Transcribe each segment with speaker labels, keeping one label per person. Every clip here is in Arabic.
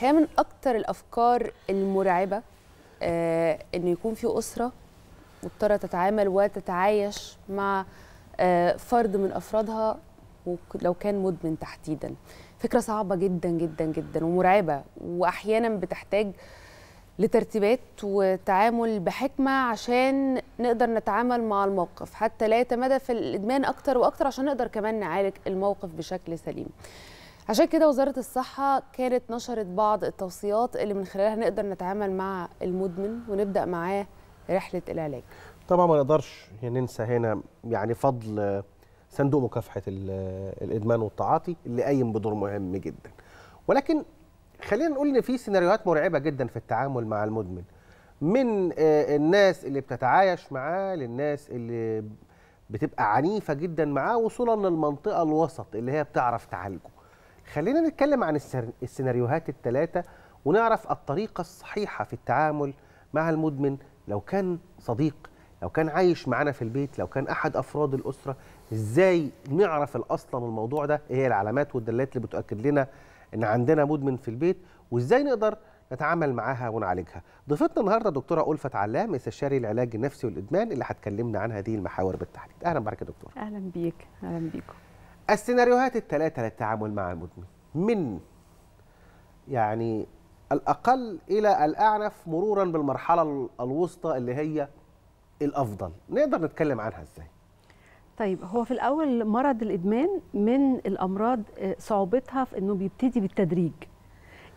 Speaker 1: هي من اكتر الافكار المرعبه آه ان يكون في اسره مضطره تتعامل وتتعايش مع آه فرد من افرادها لو كان مدمن تحديدا فكره صعبه جدا جدا جدا ومرعبه واحيانا بتحتاج لترتيبات وتعامل بحكمه عشان نقدر نتعامل مع الموقف حتى لا يتمادى في الادمان اكتر واكتر عشان نقدر كمان نعالج الموقف بشكل سليم عشان كده وزاره الصحه كانت نشرت بعض التوصيات اللي من خلالها نقدر نتعامل مع المدمن ونبدا معاه رحله العلاج
Speaker 2: طبعا ما نقدرش يعني ننسى هنا يعني فضل صندوق مكافحه الادمان والتعاطي اللي قايم بدور مهم جدا ولكن خلينا نقول ان في سيناريوهات مرعبه جدا في التعامل مع المدمن من آه، الناس اللي بتتعايش معاه للناس اللي بتبقى عنيفه جدا معاه وصولا للمنطقه الوسط اللي هي بتعرف تعالجه خلينا نتكلم عن السيناريوهات الثلاثة ونعرف الطريقة الصحيحة في التعامل مع المدمن لو كان صديق لو كان عايش معانا في البيت لو كان أحد أفراد الأسرة إزاي نعرف من الموضوع ده إيه هي العلامات والدلالات اللي بتؤكد لنا إن عندنا مدمن في البيت وإزاي نقدر نتعامل معاها ونعالجها ضيفتنا النهارده دكتوره ألفت علام استشاري العلاج النفسي والادمان اللي هتكلمنا عن هذه المحاور بالتحديد اهلا بك يا دكتوره اهلا بيك اهلا بيكم السيناريوهات الثلاثة للتعامل مع المدمن من يعني الأقل إلى الأعنف مرورا بالمرحلة الوسطى اللي هي الأفضل نقدر نتكلم عنها إزاي
Speaker 3: طيب هو في الأول مرض الإدمان من الأمراض آه، صعوبتها في أنه بيبتدي بالتدريج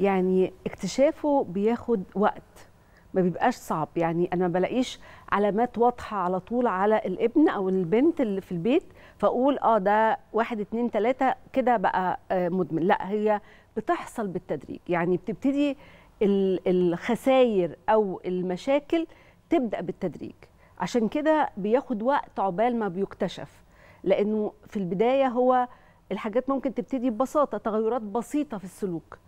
Speaker 3: يعني اكتشافه بياخد وقت ما بيبقاش صعب يعني انا ما بلاقيش علامات واضحه على طول على الابن او البنت اللي في البيت فاقول اه ده واحد اتنين تلاته كده بقى آه، مدمن لا هي بتحصل بالتدريج يعني بتبتدي الخساير او المشاكل تبدا بالتدريج عشان كده بياخد وقت عقبال ما بيكتشف لانه في البدايه هو الحاجات ممكن تبتدي ببساطه تغيرات بسيطه في السلوك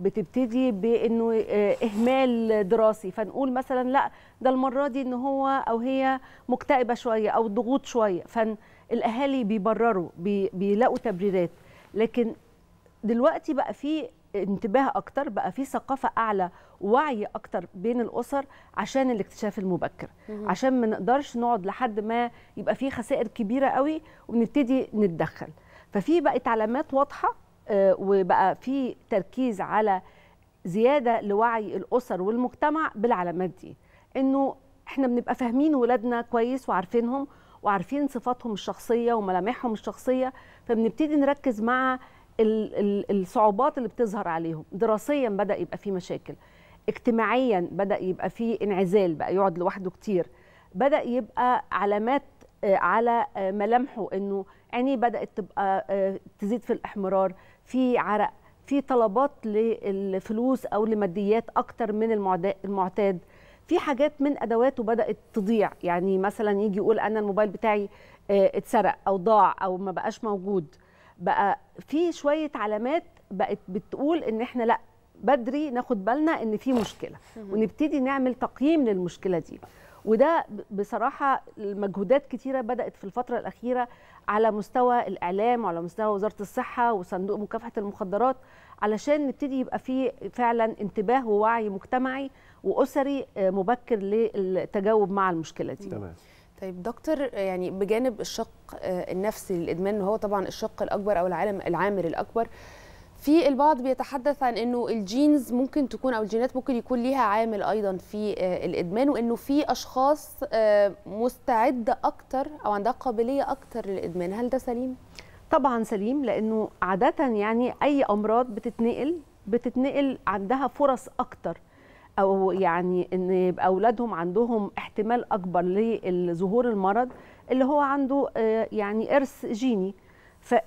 Speaker 3: بتبتدي بانه آه، اهمال دراسي فنقول مثلا لا ده المره دي ان هو او هي مكتئبه شويه او ضغوط شويه فالاهالي بيبرروا بيلاقوا تبريرات لكن دلوقتي بقى في انتباه اكتر بقى في ثقافه اعلى ووعي اكتر بين الاسر عشان الاكتشاف المبكر عشان ما نقدرش نقعد لحد ما يبقى في خسائر كبيره قوي ونبتدي نتدخل ففي بقت علامات واضحه آه، وبقى في تركيز على زياده لوعي الاسر والمجتمع بالعلامات دي انه احنا بنبقى فاهمين ولادنا كويس وعارفينهم وعارفين صفاتهم الشخصيه وملامحهم الشخصيه فبنبتدي نركز مع الصعوبات اللي بتظهر عليهم دراسيا بدا يبقى في مشاكل اجتماعيا بدا يبقى في انعزال بقى يقعد لوحده كتير بدا يبقى علامات آه، على آه، ملامحه انه عينيه بدات تبقى تزيد في الاحمرار في عرق في طلبات للفلوس او لماديات اكتر من المعتاد في حاجات من ادواته بدات تضيع يعني مثلا يجي يقول انا الموبايل بتاعي آه، اتسرق او ضاع او ما بقاش موجود بقى في شويه علامات بقت بتقول ان احنا لا بدري ناخد بالنا ان في مشكله ونبتدي نعمل تقييم للمشكله دي وده بصراحه مجهودات كتيره بدات في الفتره الاخيره على مستوى الاعلام وعلى مستوى وزاره الصحه وصندوق مكافحه المخدرات علشان نبتدي يبقى في فعلا انتباه ووعي مجتمعي واسري آه، مبكر للتجاوب مع المشكله دي تمام
Speaker 1: طيب دكتور يعني بجانب الشق آه، النفسي للادمان هو طبعا الشق الاكبر او العالم العامل الاكبر في البعض بيتحدث عن انه الجينز ممكن تكون او الجينات ممكن يكون ليها عامل ايضا في آه، الادمان وانه في اشخاص آه، مستعده اكتر او عندها قابليه اكتر للادمان هل ده سليم
Speaker 3: طبعا سليم لانه عاده يعني اي امراض بتتنقل بتتنقل عندها فرص اكتر او يعني ان يبقى اولادهم عندهم احتمال اكبر لظهور المرض اللي هو عنده آه، يعني ارث جيني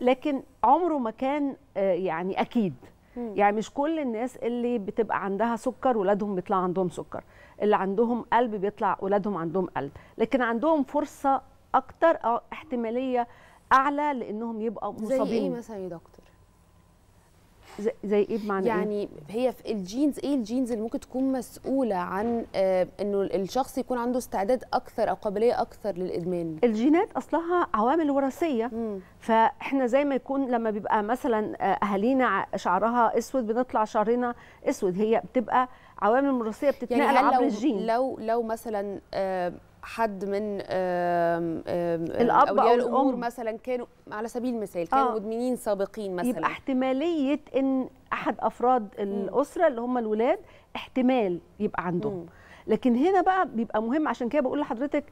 Speaker 3: لكن عمره ما كان آه، يعني اكيد يعني مش كل الناس اللي بتبقى عندها سكر ولادهم بيطلع عندهم سكر اللي عندهم قلب بيطلع ولادهم عندهم قلب لكن عندهم فرصه اكتر او احتماليه اعلى لانهم
Speaker 1: يبقوا مصابين زي ايه مثلا يا دكتور زي ايه بمعنى إيه؟ يعني إيه؟ هي في الجينز ايه الجينز اللي ممكن تكون مسؤوله عن آه انه الشخص يكون عنده استعداد اكثر او قابليه اكثر للادمان الجينات اصلها عوامل وراثيه فاحنا
Speaker 3: زي ما يكون لما بيبقى مثلا آه، اهالينا شعرها اسود بنطلع شعرنا اسود هي بتبقى عوامل وراثيه بتتنقل يعني عبر لو الجين
Speaker 1: لو لو مثلا آه حد من آم آم الاب اولياء الامور مثلا كانوا على سبيل المثال كانوا آه. مدمنين سابقين مثلا يبقى احتماليه ان احد افراد الاسره
Speaker 3: اللي هم الولاد احتمال يبقى عندهم م. لكن هنا بقى بيبقى مهم عشان كده بقول لحضرتك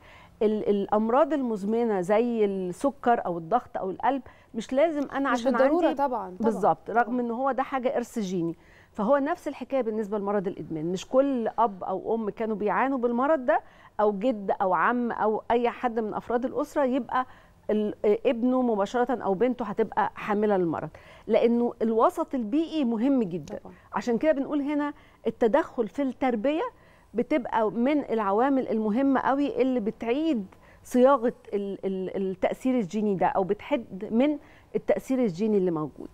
Speaker 3: الامراض المزمنه زي السكر او الضغط او القلب مش لازم انا مش عشان بالضروره عندي طبعا, طبعا. بالظبط رغم ان هو ده حاجه ارث جيني فهو نفس الحكايه بالنسبه لمرض الادمان مش كل اب او ام كانوا بيعانوا بالمرض ده او جد او عم او اي حد من افراد الاسره يبقى ابنه مباشره او بنته هتبقى حامله للمرض لانه الوسط البيئي مهم جدا طبعا. عشان كده بنقول هنا التدخل في التربيه بتبقى من العوامل المهمه قوي اللي بتعيد صياغه التاثير الجيني ده او بتحد من التاثير الجيني اللي موجود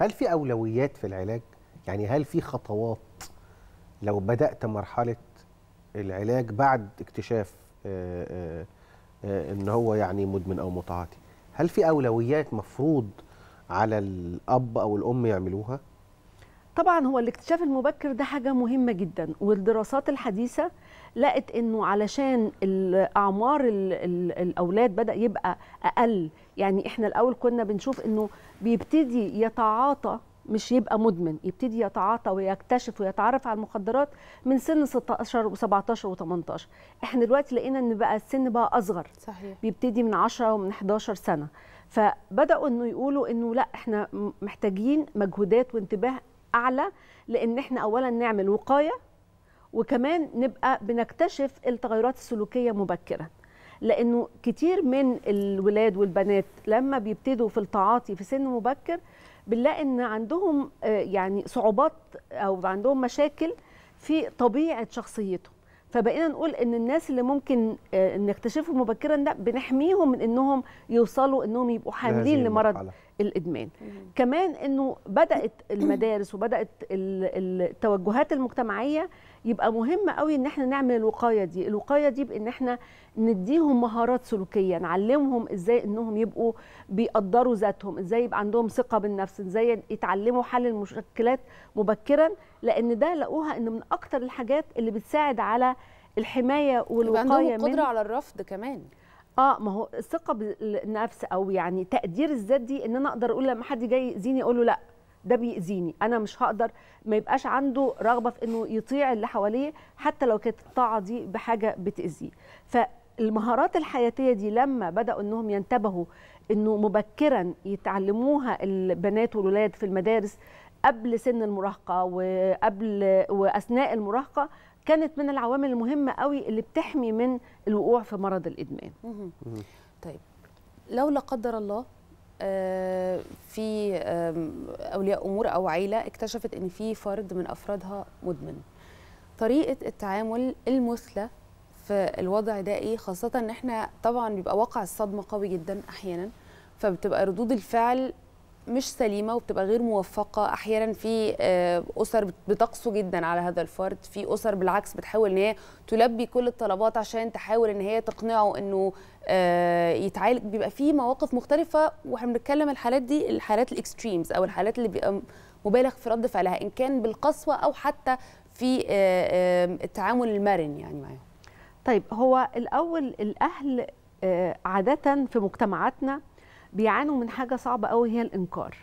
Speaker 2: هل في اولويات في العلاج يعني هل في خطوات لو بدأت مرحلة العلاج بعد اكتشاف آه، آه، آه، ان هو يعني مدمن او متعاطي هل في اولويات مفروض على الاب او الام يعملوها
Speaker 3: طبعا هو الاكتشاف المبكر ده حاجه مهمه جدا والدراسات الحديثه لقت انه علشان اعمار الاولاد بدا يبقى اقل يعني احنا الاول كنا بنشوف انه بيبتدي يتعاطى مش يبقى مدمن يبتدي يتعاطى ويكتشف ويتعرف على المخدرات من سن 16 و17 و18 احنا دلوقتي لقينا ان بقى السن بقى اصغر صحيح. بيبتدي من 10 ومن 11 سنه فبداوا انه يقولوا انه لا احنا محتاجين مجهودات وانتباه اعلى لان احنا اولا نعمل وقايه وكمان نبقى بنكتشف التغيرات السلوكيه مبكرا لانه كتير من الولاد والبنات لما بيبتدوا في التعاطي في سن مبكر بنلاقي ان عندهم آه، يعني صعوبات او عندهم مشاكل في طبيعه شخصيتهم فبقينا نقول ان الناس اللي ممكن آه، نكتشفهم مبكرا ده بنحميهم من انهم يوصلوا انهم يبقوا حاملين لمرض الادمان الادمان كمان انه بدات المدارس وبدات التوجهات المجتمعيه يبقى مهم قوي ان احنا نعمل الوقايه دي الوقايه دي بان احنا نديهم مهارات سلوكيه نعلمهم ازاي انهم يبقوا بيقدروا ذاتهم ازاي يبقى عندهم ثقه بالنفس ازاي يتعلموا حل المشكلات مبكرا لان ده لقوها ان من اكتر الحاجات اللي بتساعد على الحمايه والوقايه من القدره على
Speaker 1: الرفض كمان
Speaker 3: اه ما هو الثقه بالنفس او يعني تقدير الذات دي ان انا اقدر اقول لما حد جاي يأذيني اقول له لا ده بيأذيني انا مش هقدر ما يبقاش عنده رغبه في انه يطيع اللي حواليه حتى لو كانت الطاعه دي بحاجه بتأذيه فالمهارات الحياتيه دي لما بداوا انهم ينتبهوا انه مبكرا يتعلموها البنات والولاد في المدارس قبل سن المراهقه وقبل واثناء المراهقه كانت من العوامل المهمه قوي اللي بتحمي من الوقوع في مرض الادمان
Speaker 1: طيب لو لا قدر الله آه، في اولياء امور او عيله اكتشفت ان في فرد من افرادها مدمن طريقه التعامل المثلى في الوضع ده ايه خاصه ان احنا طبعا بيبقى واقع الصدمه قوي جدا احيانا فبتبقى ردود الفعل مش سليمه وبتبقى غير موفقه احيانا في آه، اسر بتقسو جدا على هذا الفرد في اسر بالعكس بتحاول ان هي تلبي كل الطلبات عشان تحاول ان هي تقنعه انه آه، يتعالج بيبقى في مواقف مختلفه واحنا بنتكلم الحالات دي الحالات الاكستريمز او الحالات اللي بيبقى مبالغ في رد فعلها ان كان بالقسوه او حتى في آه، التعامل المرن يعني معاهم طيب هو
Speaker 3: الاول الاهل عاده في مجتمعاتنا بيعانوا من حاجه صعبه قوي هي الانكار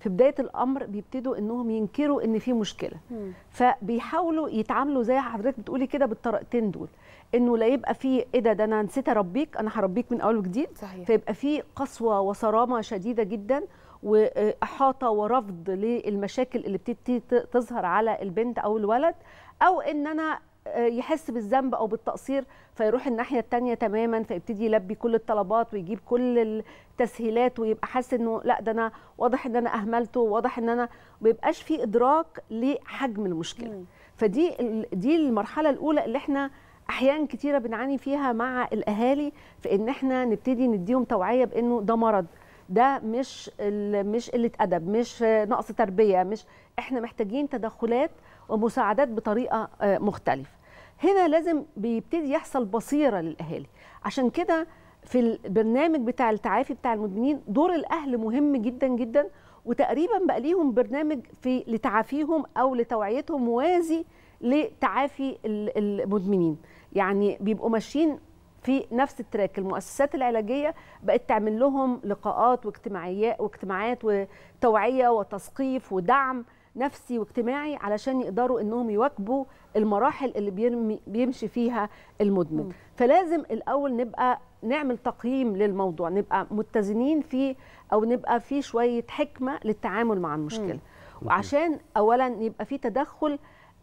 Speaker 3: في بدايه الامر بيبتدوا انهم ينكروا ان في مشكله م. فبيحاولوا يتعاملوا زي حضرتك بتقولي كده بالطريقتين دول انه لا يبقى في ايه ده ده انا نسيت اربيك انا هربيك من اول وجديد صحيح. فيبقى في قسوه وصرامه شديده جدا واحاطه ورفض للمشاكل اللي بتبتدي تظهر على البنت او الولد او ان انا آه، يحس بالذنب او بالتقصير فيروح الناحيه الثانيه تماما فيبتدي يلبي كل الطلبات ويجيب كل التسهيلات ويبقى حاسس انه لا ده انا واضح ان انا اهملته واضح ان انا بيبقاش في ادراك لحجم المشكله فدي دي المرحله الاولى اللي احنا احيان كتيره بنعاني فيها مع الاهالي في ان احنا نبتدي نديهم توعيه بانه ده مرض ده مش مش قله ادب مش نقص تربيه مش احنا محتاجين تدخلات ومساعدات بطريقه آه، مختلفه هنا لازم بيبتدي يحصل بصيره للاهالي عشان كده في البرنامج بتاع التعافي بتاع المدمنين دور الاهل مهم جدا جدا وتقريبا بقى ليهم برنامج في لتعافيهم او لتوعيتهم موازي لتعافي المدمنين يعني بيبقوا ماشيين في نفس التراك المؤسسات العلاجيه بقت تعمل لهم لقاءات واجتماعيات واجتماعات وتوعيه وتثقيف ودعم نفسي واجتماعي علشان يقدروا انهم يواكبوا المراحل اللي بيرمي بيمشي فيها المدمن م. فلازم الاول نبقى نعمل تقييم للموضوع نبقى متزنين فيه او نبقى في شويه حكمه للتعامل مع المشكله م. وعشان اولا يبقى في تدخل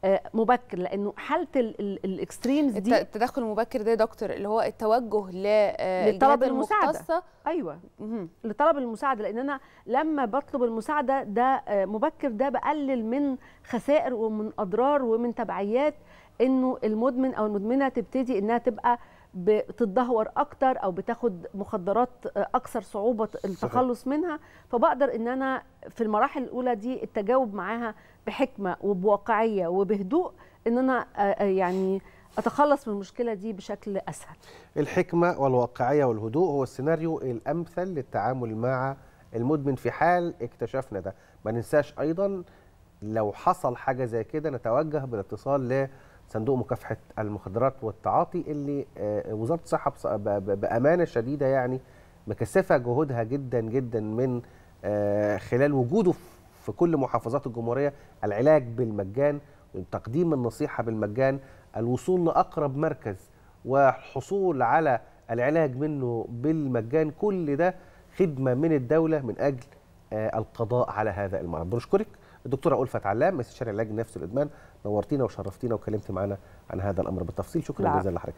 Speaker 3: آه، مبكر لانه حاله الاكستريمز دي التدخل المبكر ده يا دكتور اللي هو التوجه آه، لطلب المساعده ايوه لطلب المساعده لان انا لما بطلب المساعده ده آه، مبكر ده بقلل من خسائر ومن اضرار ومن تبعيات انه المدمن او المدمنه تبتدي انها تبقى بتتدهور اكتر او بتاخد مخدرات اكثر صعوبه التخلص منها فبقدر ان انا في المراحل الاولى دي التجاوب معاها بحكمه وبواقعيه وبهدوء ان انا آه، آه، يعني اتخلص من المشكله دي بشكل اسهل
Speaker 2: الحكمه والواقعيه والهدوء هو السيناريو الامثل للتعامل مع المدمن في حال اكتشفنا ده ما ننساش ايضا لو حصل حاجه زي كده نتوجه بالاتصال لصندوق مكافحه المخدرات والتعاطي اللي آه، وزاره الصحه بامانه شديده يعني مكثفه جهودها جدا جدا من خلال وجوده في كل محافظات الجمهورية العلاج بالمجان وتقديم النصيحة بالمجان الوصول لأقرب مركز والحصول على العلاج منه بالمجان كل ده خدمة من الدولة من أجل آه، القضاء على هذا المرض بنشكرك الدكتورة ألفة علام مستشار العلاج النفسي والإدمان نورتينا وشرفتينا وكلمت معنا عن هذا الأمر بالتفصيل شكرا جزيلا لحضرتك